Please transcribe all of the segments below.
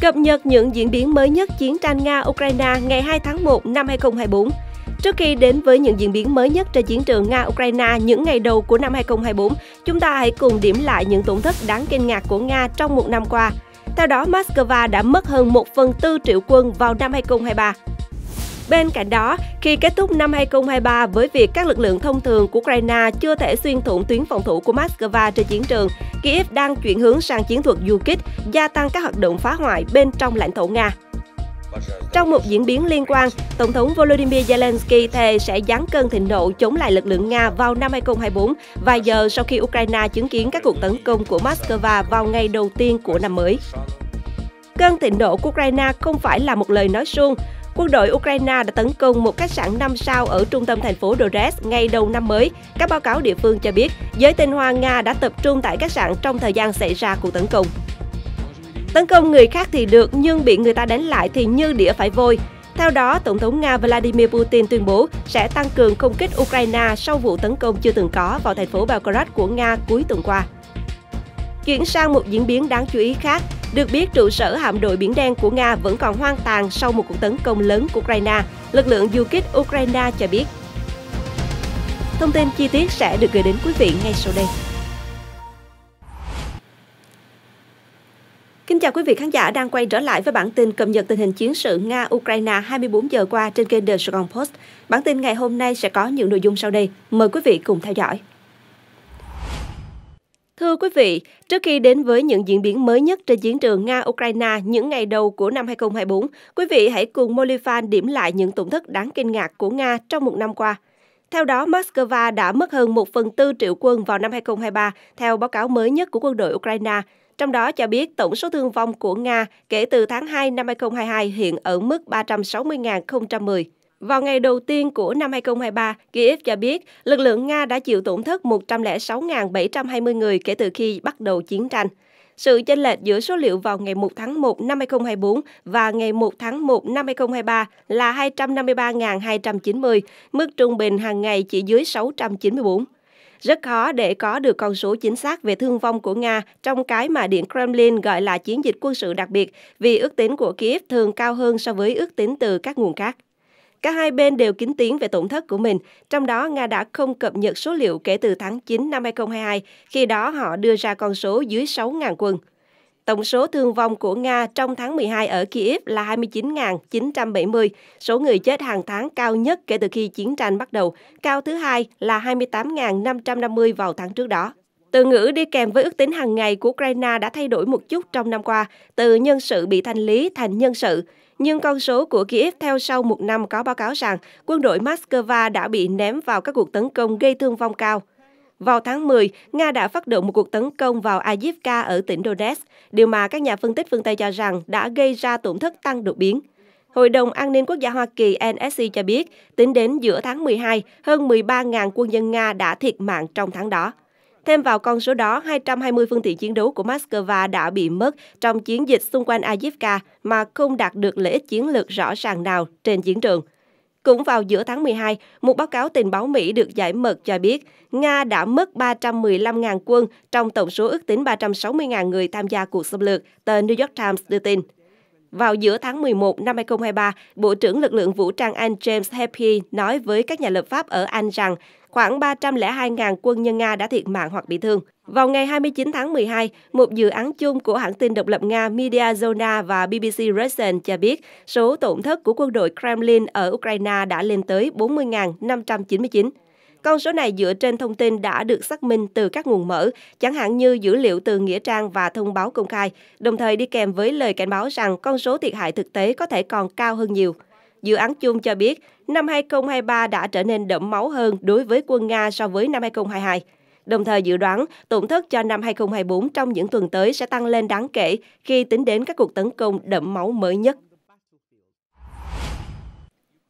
cập nhật những diễn biến mới nhất chiến tranh Nga-Ukraine ngày 2 tháng 1 năm 2024. Trước khi đến với những diễn biến mới nhất trên chiến trường Nga-Ukraine những ngày đầu của năm 2024, chúng ta hãy cùng điểm lại những tổn thất đáng kinh ngạc của Nga trong một năm qua. Theo đó, Moscow đã mất hơn 1 phần 4 triệu quân vào năm 2023. Bên cạnh đó, khi kết thúc năm 2023 với việc các lực lượng thông thường của Ukraine chưa thể xuyên thủng tuyến phòng thủ của Moscow trên chiến trường, Kiev đang chuyển hướng sang chiến thuật du kích, gia tăng các hoạt động phá hoại bên trong lãnh thổ Nga. Trong một diễn biến liên quan, Tổng thống Volodymyr Zelensky thề sẽ giáng cơn thịnh nộ chống lại lực lượng Nga vào năm 2024, vài giờ sau khi Ukraine chứng kiến các cuộc tấn công của Moscow vào ngày đầu tiên của năm mới. Cơn thịnh nộ của Ukraine không phải là một lời nói suông. Quân đội Ukraine đã tấn công một khách sạn 5 sao ở trung tâm thành phố Donetsk ngay đầu năm mới. Các báo cáo địa phương cho biết, giới tên Hoa Nga đã tập trung tại khách sạn trong thời gian xảy ra cuộc tấn công. Tấn công người khác thì được, nhưng bị người ta đánh lại thì như đĩa phải vôi. Theo đó, Tổng thống Nga Vladimir Putin tuyên bố sẽ tăng cường không kích Ukraine sau vụ tấn công chưa từng có vào thành phố Belgorod của Nga cuối tuần qua. Chuyển sang một diễn biến đáng chú ý khác, được biết, trụ sở hạm đội Biển Đen của Nga vẫn còn hoang tàn sau một cuộc tấn công lớn của Ukraine, lực lượng du kích Ukraine cho biết. Thông tin chi tiết sẽ được gửi đến quý vị ngay sau đây. Kính chào quý vị khán giả đang quay trở lại với bản tin cập nhật tình hình chiến sự Nga-Ukraine 24 giờ qua trên kênh The Sài Gòn Post. Bản tin ngày hôm nay sẽ có những nội dung sau đây. Mời quý vị cùng theo dõi. Thưa quý vị, trước khi đến với những diễn biến mới nhất trên chiến trường Nga-Ukraine những ngày đầu của năm 2024, quý vị hãy cùng Molifan điểm lại những tổn thất đáng kinh ngạc của Nga trong một năm qua. Theo đó, Moscow đã mất hơn 1 phần 4 triệu quân vào năm 2023, theo báo cáo mới nhất của quân đội Ukraine, trong đó cho biết tổng số thương vong của Nga kể từ tháng 2 năm 2022 hiện ở mức 360.010. Vào ngày đầu tiên của năm 2023, Kyiv cho biết lực lượng Nga đã chịu tổn thất 106.720 người kể từ khi bắt đầu chiến tranh. Sự chênh lệch giữa số liệu vào ngày 1 tháng 1 năm 2024 và ngày 1 tháng 1 năm 2023 là 253.290, mức trung bình hàng ngày chỉ dưới 694. Rất khó để có được con số chính xác về thương vong của Nga trong cái mà Điện Kremlin gọi là chiến dịch quân sự đặc biệt, vì ước tính của Kiev thường cao hơn so với ước tính từ các nguồn khác. Cả hai bên đều kín tiếng về tổn thất của mình, trong đó Nga đã không cập nhật số liệu kể từ tháng 9 năm 2022, khi đó họ đưa ra con số dưới 6.000 quân. Tổng số thương vong của Nga trong tháng 12 ở Kiev là 29.970, số người chết hàng tháng cao nhất kể từ khi chiến tranh bắt đầu, cao thứ hai là 28.550 vào tháng trước đó. Từ ngữ đi kèm với ước tính hàng ngày của Ukraine đã thay đổi một chút trong năm qua, từ nhân sự bị thanh lý thành nhân sự. Nhưng con số của Kiev theo sau một năm có báo cáo rằng quân đội Moscow đã bị ném vào các cuộc tấn công gây thương vong cao. Vào tháng 10, Nga đã phát động một cuộc tấn công vào Avdiivka ở tỉnh Donetsk, điều mà các nhà phân tích phương Tây cho rằng đã gây ra tổn thất tăng đột biến. Hội đồng An ninh Quốc gia Hoa Kỳ NSC cho biết, tính đến giữa tháng 12, hơn 13.000 quân nhân Nga đã thiệt mạng trong tháng đó. Thêm vào con số đó, 220 phương tiện chiến đấu của Moscow đã bị mất trong chiến dịch xung quanh Avdiivka mà không đạt được lợi ích chiến lược rõ ràng nào trên chiến trường. Cũng vào giữa tháng 12, một báo cáo tình báo Mỹ được giải mật cho biết Nga đã mất 315.000 quân trong tổng số ước tính 360.000 người tham gia cuộc xâm lược, tờ New York Times đưa tin. Vào giữa tháng 11 năm 2023, Bộ trưởng Lực lượng Vũ trang Anh James Happy nói với các nhà lập pháp ở Anh rằng khoảng 302.000 quân nhân Nga đã thiệt mạng hoặc bị thương. Vào ngày 29 tháng 12, một dự án chung của hãng tin độc lập Nga Media Zona và BBC Russian cho biết số tổn thất của quân đội Kremlin ở Ukraine đã lên tới 40.599. Con số này dựa trên thông tin đã được xác minh từ các nguồn mở, chẳng hạn như dữ liệu từ Nghĩa Trang và thông báo công khai, đồng thời đi kèm với lời cảnh báo rằng con số thiệt hại thực tế có thể còn cao hơn nhiều. Dự án chung cho biết, năm 2023 đã trở nên đẫm máu hơn đối với quân Nga so với năm 2022. Đồng thời dự đoán, tổn thất cho năm 2024 trong những tuần tới sẽ tăng lên đáng kể khi tính đến các cuộc tấn công đẫm máu mới nhất.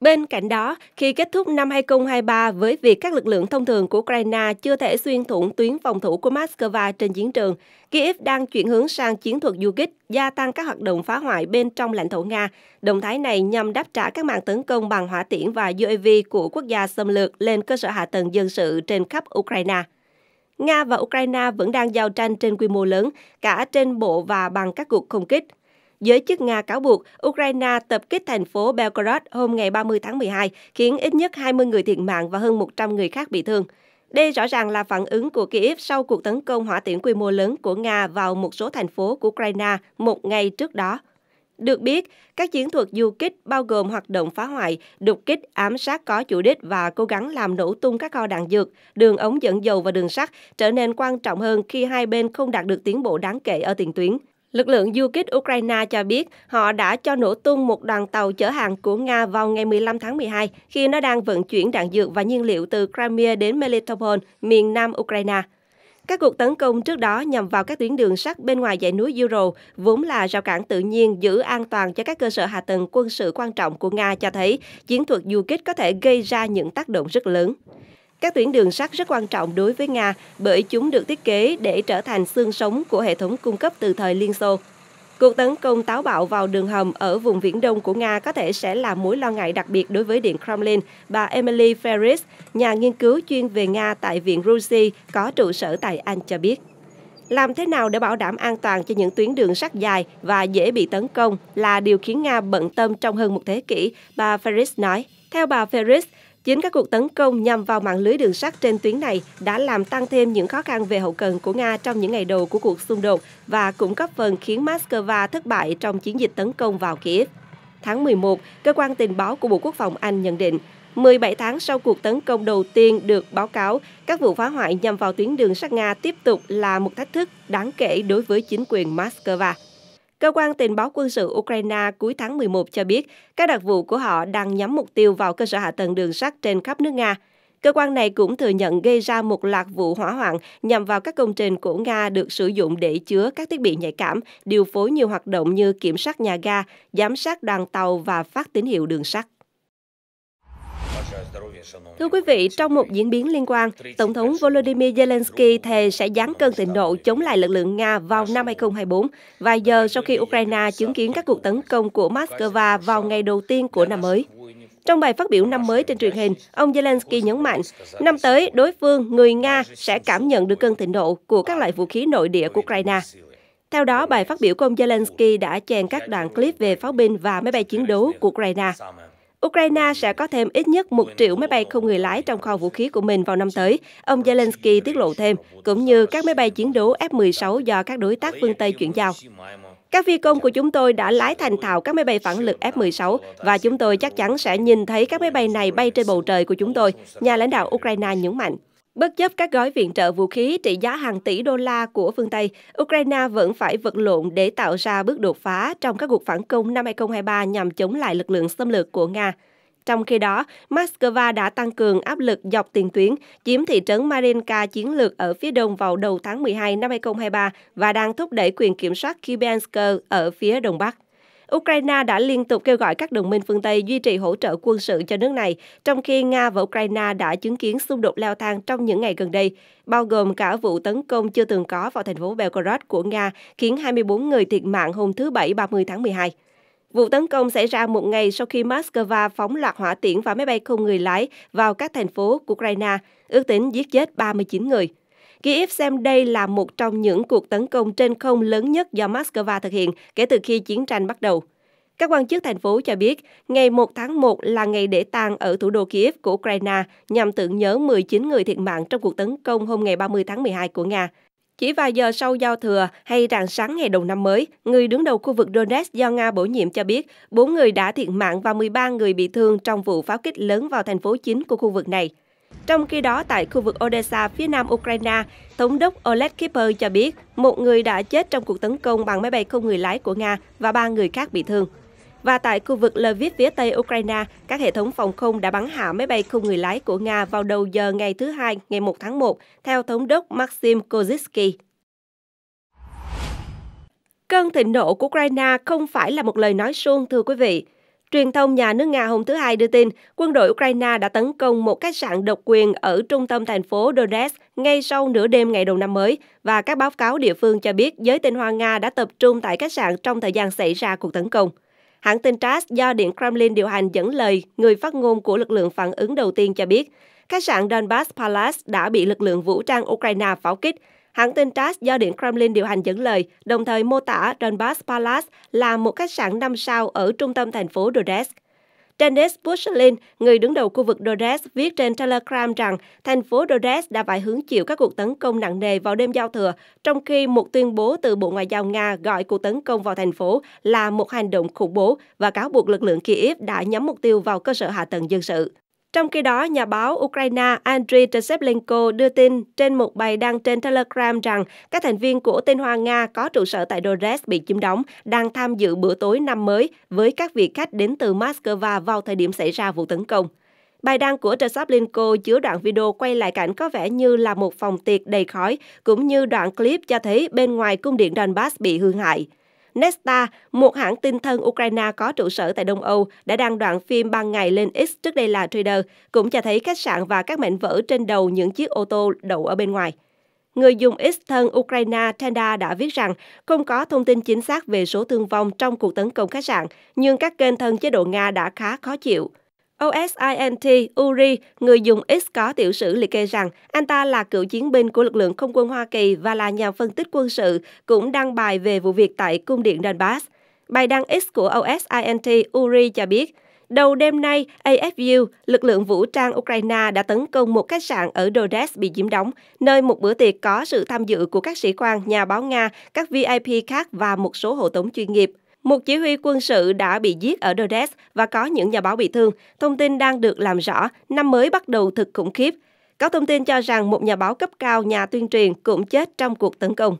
Bên cạnh đó, khi kết thúc năm 2023 với việc các lực lượng thông thường của Ukraine chưa thể xuyên thủng tuyến phòng thủ của Moscow trên chiến trường, Kiev đang chuyển hướng sang chiến thuật du kích, gia tăng các hoạt động phá hoại bên trong lãnh thổ Nga. Động thái này nhằm đáp trả các mạng tấn công bằng hỏa tiễn và UAV của quốc gia xâm lược lên cơ sở hạ tầng dân sự trên khắp Ukraine. Nga và Ukraine vẫn đang giao tranh trên quy mô lớn, cả trên bộ và bằng các cuộc không kích. Giới chức Nga cáo buộc Ukraine tập kích thành phố Belgorod hôm ngày 30 tháng 12, khiến ít nhất 20 người thiệt mạng và hơn 100 người khác bị thương. Đây rõ ràng là phản ứng của Kyiv sau cuộc tấn công hỏa tiễn quy mô lớn của Nga vào một số thành phố của Ukraine một ngày trước đó. Được biết, các chiến thuật du kích bao gồm hoạt động phá hoại, đục kích, ám sát có chủ đích và cố gắng làm nổ tung các kho đạn dược, đường ống dẫn dầu và đường sắt trở nên quan trọng hơn khi hai bên không đạt được tiến bộ đáng kể ở tiền tuyến. Lực lượng du kích Ukraine cho biết họ đã cho nổ tung một đoàn tàu chở hàng của Nga vào ngày 15 tháng 12 khi nó đang vận chuyển đạn dược và nhiên liệu từ Crimea đến Melitopol, miền nam Ukraine. Các cuộc tấn công trước đó nhằm vào các tuyến đường sắt bên ngoài dãy núi Ural, vốn là rào cản tự nhiên giữ an toàn cho các cơ sở hạ tầng quân sự quan trọng của Nga cho thấy chiến thuật du kích có thể gây ra những tác động rất lớn. Các tuyến đường sắt rất quan trọng đối với Nga bởi chúng được thiết kế để trở thành xương sống của hệ thống cung cấp từ thời Liên Xô. Cuộc tấn công táo bạo vào đường hầm ở vùng viễn đông của Nga có thể sẽ là mối lo ngại đặc biệt đối với Điện Kremlin, bà Emily Ferris, nhà nghiên cứu chuyên về Nga tại Viện Rusi có trụ sở tại Anh cho biết. Làm thế nào để bảo đảm an toàn cho những tuyến đường sắt dài và dễ bị tấn công là điều khiến Nga bận tâm trong hơn một thế kỷ, bà Ferris nói. Theo bà Ferris, Chính các cuộc tấn công nhằm vào mạng lưới đường sắt trên tuyến này đã làm tăng thêm những khó khăn về hậu cần của Nga trong những ngày đầu của cuộc xung đột và cũng góp phần khiến Moscow thất bại trong chiến dịch tấn công vào Kiev. Tháng 11, cơ quan tình báo của Bộ Quốc phòng Anh nhận định 17 tháng sau cuộc tấn công đầu tiên được báo cáo, các vụ phá hoại nhằm vào tuyến đường sắt Nga tiếp tục là một thách thức đáng kể đối với chính quyền Moscow. Cơ quan tình báo quân sự Ukraine cuối tháng 11 cho biết các đặc vụ của họ đang nhắm mục tiêu vào cơ sở hạ tầng đường sắt trên khắp nước Nga. Cơ quan này cũng thừa nhận gây ra một loạt vụ hỏa hoạn nhằm vào các công trình của Nga được sử dụng để chứa các thiết bị nhạy cảm, điều phối nhiều hoạt động như kiểm soát nhà ga, giám sát đoàn tàu và phát tín hiệu đường sắt. Thưa quý vị, trong một diễn biến liên quan, Tổng thống Volodymyr Zelensky thề sẽ dán cơn thịnh nộ chống lại lực lượng Nga vào năm 2024, vài giờ sau khi Ukraine chứng kiến các cuộc tấn công của Moscow vào ngày đầu tiên của năm mới. Trong bài phát biểu năm mới trên truyền hình, ông Zelensky nhấn mạnh, năm tới, đối phương, người Nga sẽ cảm nhận được cơn thịnh nộ của các loại vũ khí nội địa của Ukraine. Theo đó, bài phát biểu của ông Zelensky đã chèn các đoạn clip về pháo binh và máy bay chiến đấu của Ukraine. Ukraine sẽ có thêm ít nhất 1 triệu máy bay không người lái trong kho vũ khí của mình vào năm tới, ông Zelensky tiết lộ thêm, cũng như các máy bay chiến đấu F-16 do các đối tác phương Tây chuyển giao. Các phi công của chúng tôi đã lái thành thạo các máy bay phản lực F-16 và chúng tôi chắc chắn sẽ nhìn thấy các máy bay này bay trên bầu trời của chúng tôi, nhà lãnh đạo Ukraine nhấn mạnh. Bất chấp các gói viện trợ vũ khí trị giá hàng tỷ đô la của phương Tây, Ukraine vẫn phải vật lộn để tạo ra bước đột phá trong các cuộc phản công năm 2023 nhằm chống lại lực lượng xâm lược của Nga. Trong khi đó, Moscow đã tăng cường áp lực dọc tiền tuyến, chiếm thị trấn Marinka chiến lược ở phía đông vào đầu tháng 12 năm 2023 và đang thúc đẩy quyền kiểm soát Kubansk ở phía đông bắc. Ukraine đã liên tục kêu gọi các đồng minh phương Tây duy trì hỗ trợ quân sự cho nước này, trong khi Nga và Ukraine đã chứng kiến xung đột leo thang trong những ngày gần đây, bao gồm cả vụ tấn công chưa từng có vào thành phố Belgorod của Nga, khiến 24 người thiệt mạng hôm thứ Bảy 30 tháng 12. Vụ tấn công xảy ra một ngày sau khi Moscow phóng loạt hỏa tiễn và máy bay không người lái vào các thành phố của Ukraine, ước tính giết chết 39 người. Kiev xem đây là một trong những cuộc tấn công trên không lớn nhất do Moscow thực hiện kể từ khi chiến tranh bắt đầu. Các quan chức thành phố cho biết, ngày 1 tháng 1 là ngày để tang ở thủ đô Kiev của Ukraine nhằm tưởng nhớ 19 người thiệt mạng trong cuộc tấn công hôm ngày 30 tháng 12 của Nga. Chỉ vài giờ sau giao thừa hay rạng sáng ngày đầu năm mới, người đứng đầu khu vực Donetsk do Nga bổ nhiệm cho biết 4 người đã thiệt mạng và 13 người bị thương trong vụ pháo kích lớn vào thành phố chính của khu vực này. Trong khi đó, tại khu vực Odessa phía nam Ukraine, Thống đốc Oleg Kipper cho biết một người đã chết trong cuộc tấn công bằng máy bay không người lái của Nga và ba người khác bị thương. Và tại khu vực Lviv phía tây Ukraine, các hệ thống phòng không đã bắn hạ máy bay không người lái của Nga vào đầu giờ ngày thứ Hai, ngày 1 tháng 1, theo Thống đốc Maxim Kozitsky. Cơn thịnh nộ của Ukraine không phải là một lời nói suông, thưa quý vị. Truyền thông nhà nước Nga hôm thứ Hai đưa tin, quân đội Ukraine đã tấn công một khách sạn độc quyền ở trung tâm thành phố Donetsk ngay sau nửa đêm ngày đầu năm mới và các báo cáo địa phương cho biết giới tên Hoa Nga đã tập trung tại khách sạn trong thời gian xảy ra cuộc tấn công. Hãng tin TASS do Điện Kremlin điều hành dẫn lời người phát ngôn của lực lượng phản ứng đầu tiên cho biết, khách sạn Donbass Palace đã bị lực lượng vũ trang Ukraine pháo kích, Hãng tin TASS do Điện Kremlin điều hành dẫn lời, đồng thời mô tả Donbass Palace là một khách sạn 5 sao ở trung tâm thành phố Donetsk. Dennis Bushlin, người đứng đầu khu vực Donetsk, viết trên Telegram rằng thành phố Donetsk đã phải hứng chịu các cuộc tấn công nặng nề vào đêm giao thừa, trong khi một tuyên bố từ Bộ Ngoại giao Nga gọi cuộc tấn công vào thành phố là một hành động khủng bố và cáo buộc lực lượng Kiev đã nhắm mục tiêu vào cơ sở hạ tầng dân sự. Trong khi đó, nhà báo Ukraine Andriy Tseplenko đưa tin trên một bài đăng trên Telegram rằng các thành viên của tên Hoa Nga có trụ sở tại Donetsk bị chiếm đóng đang tham dự bữa tối năm mới với các vị khách đến từ Moscow vào thời điểm xảy ra vụ tấn công. Bài đăng của Tsaplenko chứa đoạn video quay lại cảnh có vẻ như là một phòng tiệc đầy khói, cũng như đoạn clip cho thấy bên ngoài cung điện Donbass bị hư hại. Nesta, một hãng tin thân Ukraine có trụ sở tại Đông Âu, đã đăng đoạn phim ban ngày lên X trước đây là trader cũng cho thấy khách sạn và các mảnh vỡ trên đầu những chiếc ô tô đậu ở bên ngoài. Người dùng X thân Ukraine Tenda đã viết rằng không có thông tin chính xác về số thương vong trong cuộc tấn công khách sạn, nhưng các kênh thân chế độ Nga đã khá khó chịu. OSINT Uri, người dùng X có tiểu sử liệt kê rằng anh ta là cựu chiến binh của lực lượng không quân Hoa Kỳ và là nhà phân tích quân sự, cũng đăng bài về vụ việc tại cung điện Donbass. Bài đăng X của OSINT Uri cho biết, đầu đêm nay, AFU, lực lượng vũ trang Ukraine đã tấn công một khách sạn ở Donetsk bị chiếm đóng, nơi một bữa tiệc có sự tham dự của các sĩ quan, nhà báo Nga, các VIP khác và một số hộ tống chuyên nghiệp. Một chỉ huy quân sự đã bị giết ở Donetsk và có những nhà báo bị thương. Thông tin đang được làm rõ, năm mới bắt đầu thực khủng khiếp. Có thông tin cho rằng một nhà báo cấp cao nhà tuyên truyền cũng chết trong cuộc tấn công.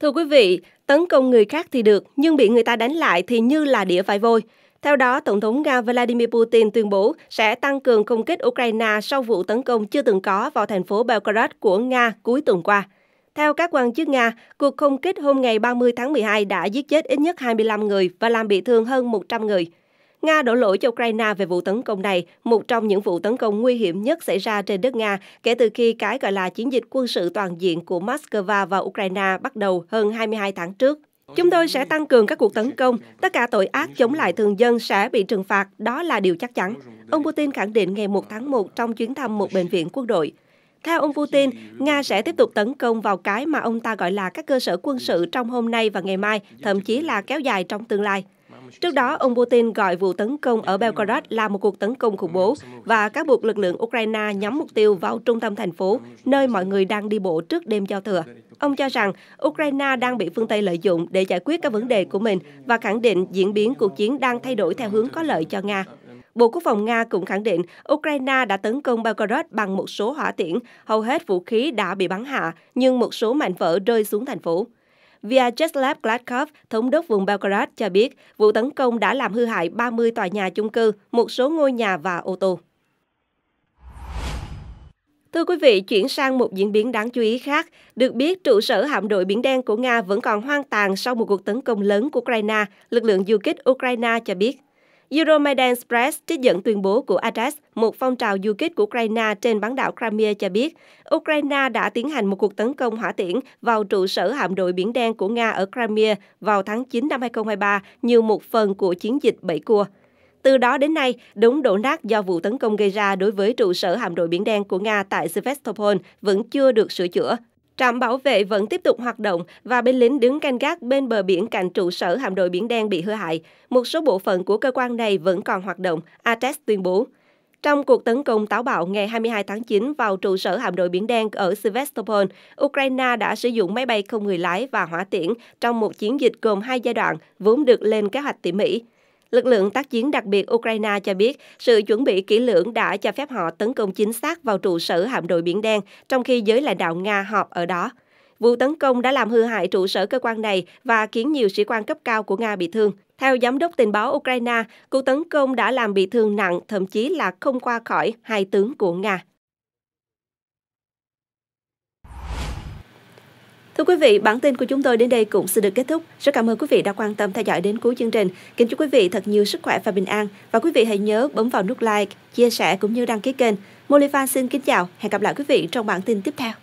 Thưa quý vị, tấn công người khác thì được, nhưng bị người ta đánh lại thì như là đĩa phải vôi. Theo đó, Tổng thống Nga Vladimir Putin tuyên bố sẽ tăng cường công kích Ukraine sau vụ tấn công chưa từng có vào thành phố Belgorod của Nga cuối tuần qua. Theo các quan chức Nga, cuộc không kích hôm ngày 30 tháng 12 đã giết chết ít nhất 25 người và làm bị thương hơn 100 người. Nga đổ lỗi cho Ukraine về vụ tấn công này, một trong những vụ tấn công nguy hiểm nhất xảy ra trên đất Nga kể từ khi cái gọi là chiến dịch quân sự toàn diện của Moscow và Ukraine bắt đầu hơn 22 tháng trước. Chúng tôi sẽ tăng cường các cuộc tấn công, tất cả tội ác chống lại thường dân sẽ bị trừng phạt, đó là điều chắc chắn. Ông Putin khẳng định ngày 1 tháng 1 trong chuyến thăm một bệnh viện quân đội. Theo ông Putin, Nga sẽ tiếp tục tấn công vào cái mà ông ta gọi là các cơ sở quân sự trong hôm nay và ngày mai, thậm chí là kéo dài trong tương lai. Trước đó, ông Putin gọi vụ tấn công ở Belgorod là một cuộc tấn công khủng bố và các buộc lực lượng Ukraine nhắm mục tiêu vào trung tâm thành phố, nơi mọi người đang đi bộ trước đêm giao thừa. Ông cho rằng Ukraine đang bị phương Tây lợi dụng để giải quyết các vấn đề của mình và khẳng định diễn biến cuộc chiến đang thay đổi theo hướng có lợi cho Nga. Bộ Quốc phòng Nga cũng khẳng định Ukraine đã tấn công Belgorod bằng một số hỏa tiễn, hầu hết vũ khí đã bị bắn hạ, nhưng một số mảnh vỡ rơi xuống thành phố. Vyacheslav Gladkov, thống đốc vùng Belgorod, cho biết vụ tấn công đã làm hư hại 30 tòa nhà chung cư, một số ngôi nhà và ô tô. Thưa quý vị, chuyển sang một diễn biến đáng chú ý khác. Được biết, trụ sở hạm đội Biển Đen của Nga vẫn còn hoang tàn sau một cuộc tấn công lớn của Ukraine, lực lượng du kích Ukraine cho biết. Euromaidan Press trích dẫn tuyên bố của Atas, một phong trào du kích của Ukraine trên bán đảo Crimea cho biết, Ukraine đã tiến hành một cuộc tấn công hỏa tiễn vào trụ sở hạm đội Biển Đen của Nga ở Crimea vào tháng 9 năm 2023 như một phần của chiến dịch Bảy Cua. Từ đó đến nay, đúng đổ nát do vụ tấn công gây ra đối với trụ sở hạm đội Biển Đen của Nga tại Sevastopol vẫn chưa được sửa chữa, Trạm bảo vệ vẫn tiếp tục hoạt động và binh lính đứng canh gác bên bờ biển cạnh trụ sở hạm đội Biển Đen bị hư hại. Một số bộ phận của cơ quan này vẫn còn hoạt động, Ates tuyên bố. Trong cuộc tấn công táo bạo ngày 22 tháng 9 vào trụ sở hạm đội Biển Đen ở Sevastopol, Ukraine đã sử dụng máy bay không người lái và hỏa tiễn trong một chiến dịch gồm hai giai đoạn vốn được lên kế hoạch tỉ mỉ. Lực lượng tác chiến đặc biệt Ukraine cho biết sự chuẩn bị kỹ lưỡng đã cho phép họ tấn công chính xác vào trụ sở hạm đội Biển Đen, trong khi giới lãnh đạo Nga họp ở đó. Vụ tấn công đã làm hư hại trụ sở cơ quan này và khiến nhiều sĩ quan cấp cao của Nga bị thương. Theo Giám đốc Tình báo Ukraine, cuộc tấn công đã làm bị thương nặng, thậm chí là không qua khỏi hai tướng của Nga. Thưa quý vị, bản tin của chúng tôi đến đây cũng xin được kết thúc. Rất cảm ơn quý vị đã quan tâm theo dõi đến cuối chương trình. Kính chúc quý vị thật nhiều sức khỏe và bình an. Và quý vị hãy nhớ bấm vào nút like, chia sẻ cũng như đăng ký kênh. Molifan xin kính chào. Hẹn gặp lại quý vị trong bản tin tiếp theo.